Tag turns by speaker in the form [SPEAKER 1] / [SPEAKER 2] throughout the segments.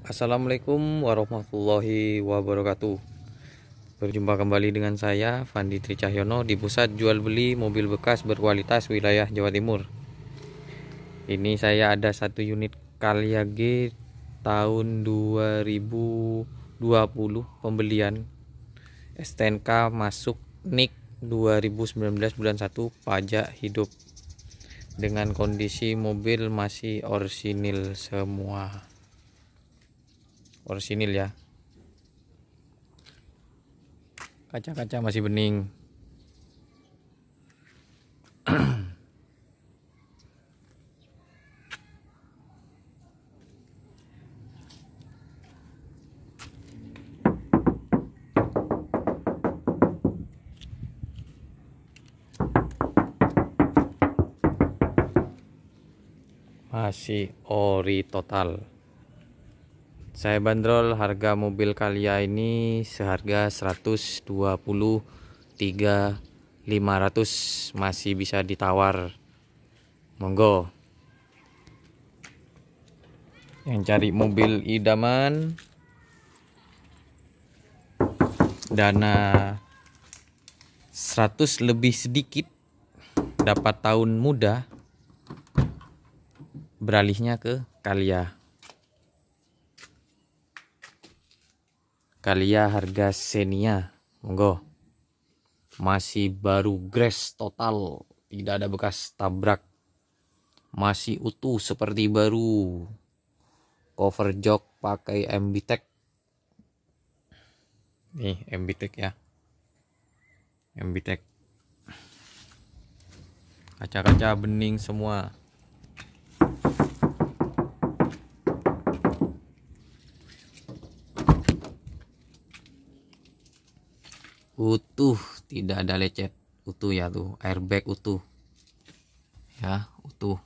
[SPEAKER 1] Assalamualaikum warahmatullahi wabarakatuh Berjumpa kembali dengan saya Fandi Tri Cahyono di pusat jual beli mobil bekas berkualitas wilayah Jawa Timur Ini saya ada satu unit Kalia G tahun 2020 pembelian STNK masuk NIK 2019 bulan 1 pajak hidup dengan kondisi mobil masih orsinil semua orsinil ya kaca-kaca masih bening masih ori total saya bandrol harga mobil Kalia ini seharga 123.500 masih bisa ditawar monggo yang cari mobil idaman dana 100 lebih sedikit dapat tahun muda beralihnya ke Kalia Kalia harga Xenia. Monggo. Masih baru grass total. Tidak ada bekas tabrak. Masih utuh seperti baru. Cover jok pakai Ambitech. Nih, Tech ya. Tech Kaca-kaca bening semua. utuh tidak ada lecet utuh ya tuh airbag utuh ya utuh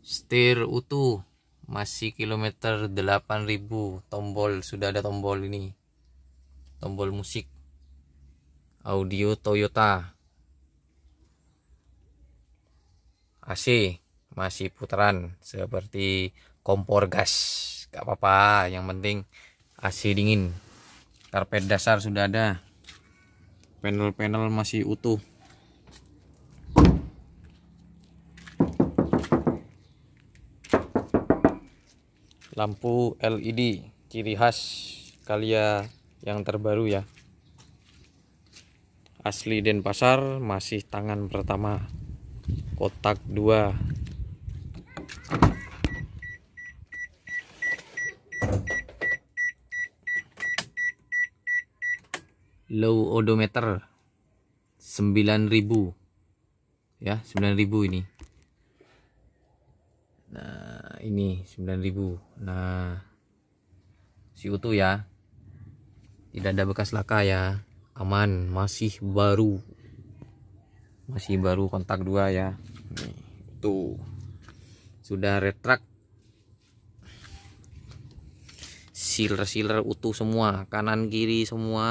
[SPEAKER 1] setir utuh masih kilometer 8000 tombol sudah ada tombol ini tombol musik audio Toyota AC masih putaran seperti kompor gas gak apa-apa yang penting AC dingin karpet dasar sudah ada panel-panel masih utuh lampu LED ciri khas Kalia yang terbaru ya asli Denpasar masih tangan pertama kotak 2 low odometer 9000 ya 9000 ini nah ini 9000 nah si utuh ya tidak ada bekas laka ya aman masih baru masih baru kontak dua ya tuh sudah retract sealer sealer utuh semua kanan kiri semua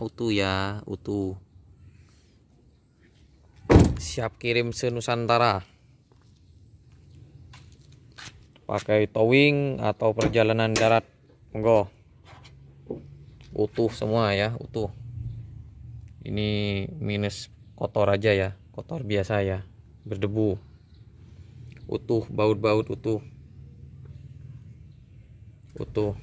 [SPEAKER 1] utuh ya utuh siap kirim se Nusantara pakai towing atau perjalanan darat monggo utuh semua ya utuh ini minus kotor aja ya kotor biasa ya berdebu utuh baut-baut utuh utuh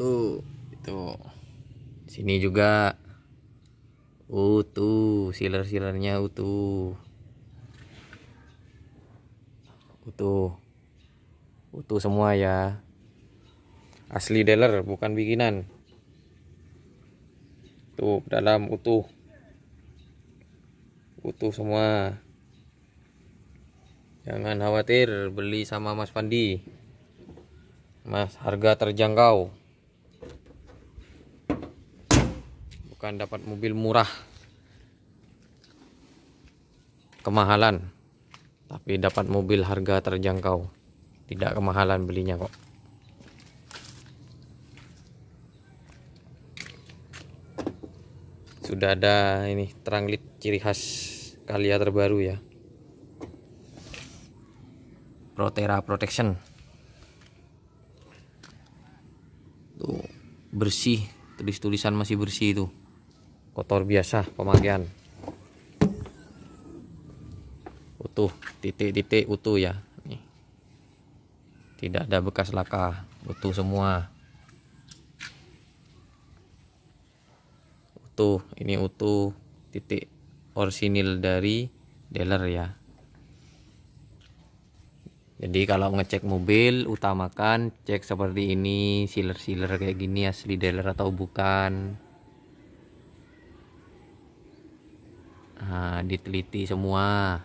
[SPEAKER 1] satu itu sini juga utuh siler silernya utuh utuh utuh semua ya asli dealer bukan bikinan tuh dalam utuh utuh semua jangan khawatir beli sama Mas Pandi Mas harga terjangkau bukan dapat mobil murah kemahalan tapi dapat mobil harga terjangkau tidak kemahalan belinya kok sudah ada ini terang ciri khas kalia terbaru ya Protera Protection tuh bersih tulis tulisan masih bersih itu kotor biasa pemakaian utuh titik-titik utuh ya Nih. tidak ada bekas laka utuh semua utuh ini utuh titik orsinil dari dealer ya jadi kalau ngecek mobil utamakan cek seperti ini sealer-sealer kayak gini asli dealer atau bukan nah, diteliti semua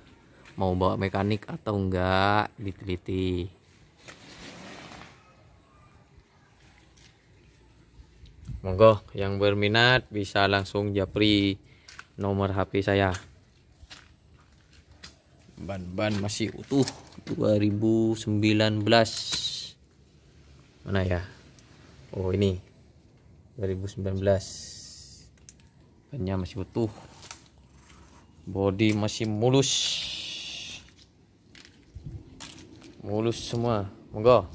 [SPEAKER 1] mau bawa mekanik atau enggak diteliti monggo yang berminat bisa langsung japri nomor HP saya ban-ban masih utuh 2019 mana ya oh ini 2019 bannya masih utuh body masih mulus mulus semua monggo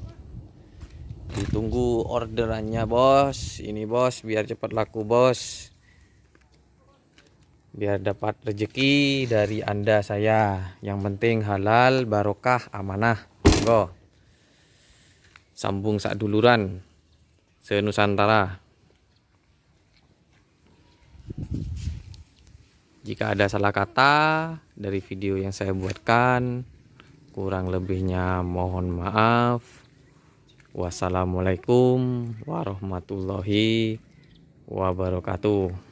[SPEAKER 1] ditunggu orderannya bos ini bos biar cepat laku bos biar dapat rezeki dari anda saya yang penting halal barokah amanah monggo sambung saat duluran senusantara Jika ada salah kata dari video yang saya buatkan, kurang lebihnya mohon maaf. Wassalamualaikum warahmatullahi wabarakatuh.